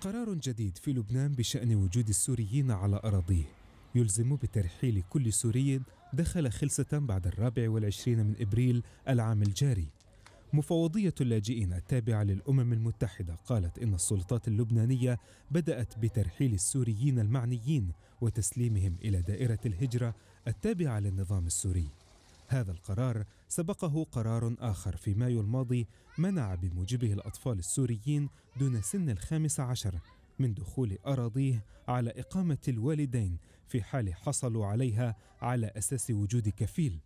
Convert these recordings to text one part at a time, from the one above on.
قرار جديد في لبنان بشأن وجود السوريين على أراضيه يلزم بترحيل كل سوري دخل خلسة بعد الرابع والعشرين من إبريل العام الجاري مفوضية اللاجئين التابعة للأمم المتحدة قالت إن السلطات اللبنانية بدأت بترحيل السوريين المعنيين وتسليمهم إلى دائرة الهجرة التابعة للنظام السوري هذا القرار سبقه قرار آخر في مايو الماضي منع بموجبه الأطفال السوريين دون سن الخامس عشر من دخول أراضيه على إقامة الوالدين في حال حصلوا عليها على أساس وجود كفيل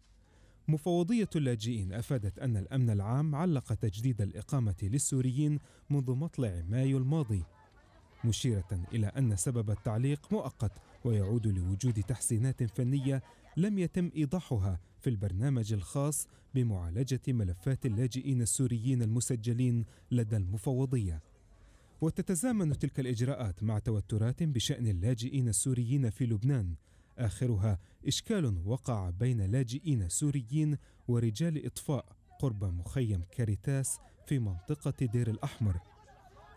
مفوضية اللاجئين أفادت أن الأمن العام علق تجديد الإقامة للسوريين منذ مطلع مايو الماضي مشيرة إلى أن سبب التعليق مؤقت ويعود لوجود تحسينات فنية لم يتم إيضاحها في البرنامج الخاص بمعالجة ملفات اللاجئين السوريين المسجلين لدى المفوضية وتتزامن تلك الإجراءات مع توترات بشأن اللاجئين السوريين في لبنان آخرها إشكال وقع بين لاجئين سوريين ورجال إطفاء قرب مخيم كاريتاس في منطقة دير الأحمر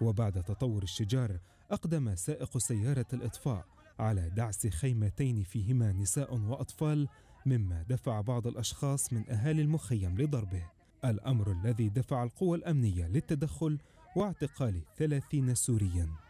وبعد تطور الشجار أقدم سائق سيارة الإطفاء على دعس خيمتين فيهما نساء وأطفال مما دفع بعض الأشخاص من أهالي المخيم لضربه الأمر الذي دفع القوى الأمنية للتدخل واعتقال ثلاثين سورياً